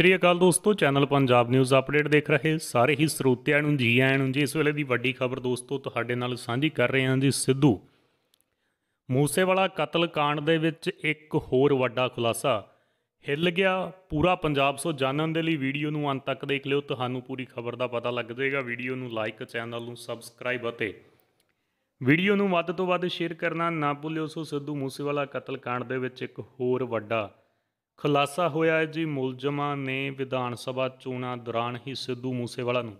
ਸ੍ਰੀ ਅਕਾਲ ਦੋਸਤੋ channel Punjab news update ਦੇਖ ਰਹੇ ਸਾਰੇ ਹੀ ਸਰੋਤਿਆਂ ਨੂੰ ਜੀ ਆਇਆਂ ਨੂੰ ਜੀ ਇਸ ਵੇਲੇ ਦੀ ਵੱਡੀ ਖਬਰ ਦੋਸਤੋ ਤੁਹਾਡੇ ਨਾਲ ਸਾਂਝੀ ਕਰ ਰਹੇ ਹਾਂ ਜੀ ਸਿੱਧੂ ਮੂਸੇਵਾਲਾ ਕਤਲ ਕਾਂਡ ਦੇ ਵਿੱਚ ਇੱਕ ਹੋਰ ਵੱਡਾ ਖੁਲਾਸਾ ਹਿੱਲ ਗਿਆ ਪੂਰਾ ਪੰਜਾਬ ਸੋ ਜਾਣਨ ਦੇ ਲਈ ਵੀਡੀਓ ਨੂੰ ਅੰਤ ਤੱਕ ਦੇਖ ਲਿਓ ਤੁਹਾਨੂੰ ਪੂਰੀ ਖਬਰ ਦਾ ਪਤਾ ਲੱਗ ਜਾਏਗਾ ਵੀਡੀਓ ਨੂੰ ਲਾਈਕ ਚੈਨਲ ਨੂੰ ਸਬਸਕ੍ਰਾਈਬ ਅਤੇ ਵੀਡੀਓ ਨੂੰ ਵੱਧ ਤੋਂ ਵੱਧ ਸ਼ੇਅਰ ਕਰਨਾ ਨਾ ਭੁੱਲਿਓ ਸੋ ਸਿੱਧੂ ਮੂਸੇਵਾਲਾ ਕਤਲ ਕਾਂਡ ਦੇ ਵਿੱਚ ਇੱਕ ਹੋਰ ਵੱਡਾ ਖੁਲਾਸਾ ਹੋਇਆ ਹੈ ਜੀ ਮੁਲਜ਼ਮਾਂ ਨੇ ਵਿਧਾਨ ਸਭਾ ਚੋਣਾਂ ਦੌਰਾਨ ਹੀ ਸਿੱਧੂ ਮੂਸੇਵਾਲਾ ਨੂੰ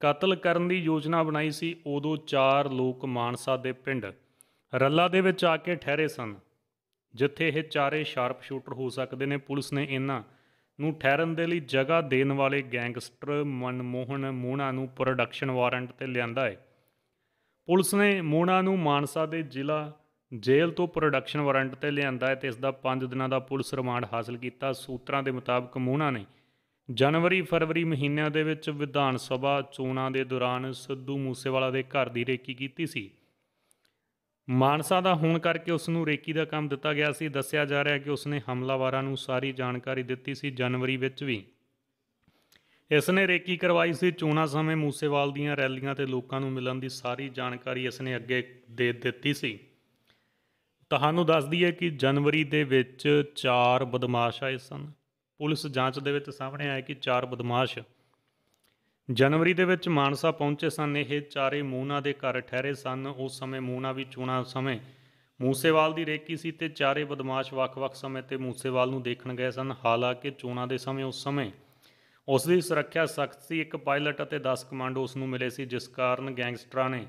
ਕਤਲ ਕਰਨ ਦੀ ਯੋਜਨਾ ਬਣਾਈ ਸੀ ਉਦੋਂ ਚਾਰ ਲੋਕ ਮਾਨਸਾ ਦੇ ਪਿੰਡ ਰੱਲਾ ਦੇ ਵਿੱਚ ਆ ਕੇ ਠਹਿਰੇ ਸਨ ਜਿੱਥੇ ਇਹ ਚਾਰੇ ਸ਼ਾਰਪ ਸ਼ੂਟਰ ਹੋ ਸਕਦੇ ਨੇ ਪੁਲਿਸ ਨੇ ਇਹਨਾਂ ਨੂੰ ਠਹਿਰਨ ਦੇ ਲਈ ਜਗ੍ਹਾ ਦੇਣ ਵਾਲੇ ਗੈਂਗਸਟਰ ਮਨਮੋਹਨ ਮੋਹਣਾ ਨੂੰ ਪ੍ਰੋਡਕਸ਼ਨ ਵਾਰੰਟ ਤੇ ਲਿਆਂਦਾ ਹੈ ਪੁਲਿਸ ਨੇ ਮੋਹਣਾ ਨੂੰ ਮਾਨਸਾ ਦੇ ਜ਼ਿਲ੍ਹਾ ਜੇਲ੍ਹ ਤੋਂ ਪ੍ਰੋਡਕਸ਼ਨ ਵਾਰੰਟ ਤੇ ਲਿਆਂਦਾ ਹੈ ਤੇ ਇਸ ਦਾ 5 ਦਿਨਾਂ ਦਾ ਪੁਲਿਸ ਰਿਮਾਂਡ ਹਾਸਲ ਕੀਤਾ ਸੂਤਰਾਂ ਦੇ ਮੁਤਾਬਕ ਮੂਨਾ ਨੇ ਜਨਵਰੀ ਫਰਵਰੀ ਮਹੀਨਿਆਂ ਦੇ ਵਿੱਚ ਵਿਧਾਨ ਸਭਾ ਚੋਣਾਂ ਦੇ ਦੌਰਾਨ ਸਿੱਧੂ ਮੂਸੇਵਾਲਾ ਦੇ ਘਰ ਦੀ ਰੇਕੀ ਕੀਤੀ ਸੀ ਮਾਨਸਾ ਦਾ ਹੋਣ ਕਰਕੇ ਉਸ ਨੂੰ ਰੇਕੀ ਦਾ ਕੰਮ ਦਿੱਤਾ ਗਿਆ ਸੀ ਦੱਸਿਆ ਜਾ ਰਿਹਾ ਕਿ ਉਸ ਨੇ ਹਮਲਾਵਾਰਾਂ ਨੂੰ ਸਾਰੀ ਜਾਣਕਾਰੀ ਦਿੱਤੀ ਸੀ ਜਨਵਰੀ ਵਿੱਚ ਵੀ ਇਸ ਨੇ ਰੇਕੀ ਕਰਵਾਈ ਸੀ ਚੋਣਾਂ ਸਮੇਂ ਮੂਸੇਵਾਲ ਦੀਆਂ ਰੈਲੀਆਂ ਤੇ ਲੋਕਾਂ ਨੂੰ ਮਿਲਣ ਦੀ ਸਾਰੀ ਜਾਣਕਾਰੀ ਇਸ ਨੇ ਅੱਗੇ ਦੇ ਦਿੱਤੀ ਸੀ ਤੁਹਾਨੂੰ ਦੱਸਦੀ ਹੈ ਕਿ ਜਨਵਰੀ ਦੇ ਵਿੱਚ ਚਾਰ ਬਦਮਾਸ਼ ਆਏ ਸਨ ਪੁਲਿਸ ਜਾਂਚ ਦੇ ਵਿੱਚ ਸਾਹਮਣੇ ਆਇਆ ਕਿ ਚਾਰ ਬਦਮਾਸ਼ ਜਨਵਰੀ ਦੇ ਵਿੱਚ ਮਾਨਸਾ ਪਹੁੰਚੇ ਸਨ ਇਹ ਚਾਰੇ ਮੂਨਾ ਦੇ ਘਰ ਠਹਿਰੇ ਸਨ ਉਸ ਸਮੇਂ ਮੂਨਾ ਵੀ ਚੋਣਾਂ ਸਮੇਂ ਮੂਸੇਵਾਲ ਦੀ ਰੇਕੀ ਸੀ ਤੇ ਚਾਰੇ ਬਦਮਾਸ਼ ਵੱਖ-ਵੱਖ ਸਮੇਂ ਤੇ ਮੂਸੇਵਾਲ ਨੂੰ ਦੇਖਣ ਗਏ ਸਨ ਹਾਲਾਂਕਿ ਚੋਣਾਂ ਦੇ ਸਮੇਂ ਉਸ ਸਮੇਂ ਉਸ ਦੀ ਸੁਰੱਖਿਆ ਸਖਤ ਸੀ ਇੱਕ ਪਾਇਲਟ ਅਤੇ 10 ਕਮਾਂਡੋ ਉਸ ਨੂੰ ਮਿਲੇ ਸੀ ਜਿਸ ਕਾਰਨ ਗੈਂਗਸਟਰਾਂ ਨੇ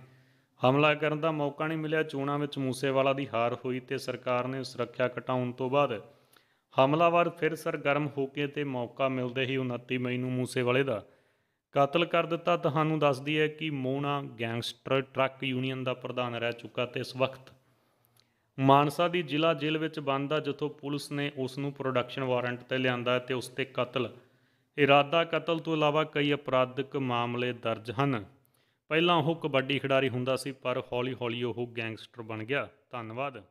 ਹਮਲਾ ਕਰਨ ਦਾ ਮੌਕਾ ਨਹੀਂ ਮਿਲਿਆ ਚੋਣਾਂ ਵਿੱਚ ਮੂਸੇਵਾਲਾ ਦੀ ਹਾਰ ਹੋਈ ਤੇ ਸਰਕਾਰ ਨੇ ਸੁਰੱਖਿਆ ਘਟਾਉਣ ਤੋਂ ਬਾਅਦ ਹਮਲਾਵਰ ਫਿਰ ਸਰਗਰਮ ਹੋ ਕੇ ਤੇ ਮੌਕਾ ਮਿਲਦੇ ਹੀ 29 ਮਈ ਨੂੰ ਮੂਸੇਵਾਲੇ ਦਾ ਕਤਲ ਕਰ ਦਿੱਤਾ ਤੁਹਾਨੂੰ ਦੱਸਦੀ ਹੈ ਕਿ ਮੋਨਾ ਗੈਂਗਸਟਰ ਟਰੱਕ ਯੂਨੀਅਨ ਦਾ ਪ੍ਰਧਾਨ ਰਹਿ ਚੁੱਕਾ ਤੇ ਇਸ ਵਕਤ ਮਾਨਸਾ ਦੀ ਜ਼ਿਲ੍ਹਾ ਜੇਲ੍ਹ ਵਿੱਚ ਬੰਦ ਆ ਜਿੱਥੋਂ ਪੁਲਿਸ ਨੇ ਉਸ ਨੂੰ ਪ੍ਰੋਡਕਸ਼ਨ ਵਾਰੰਟ ਤੇ ਲਿਆਂਦਾ ਤੇ ਉਸ ਤੇ ਕਤਲ ਇਰਾਦਾ ਕਤਲ ਤੋਂ ਇਲਾਵਾ ਕਈ ਅਪਰਾਧਿਕ ਮਾਮਲੇ ਦਰਜ ਹਨ ਪਹਿਲਾਂ ਉਹ ਕਬੱਡੀ ਖਿਡਾਰੀ ਹੁੰਦਾ ਸੀ ਪਰ ਹੌਲੀ-ਹੌਲੀ ਉਹ ਗੈਂਗਸਟਰ ਬਣ ਗਿਆ ਧੰਨਵਾਦ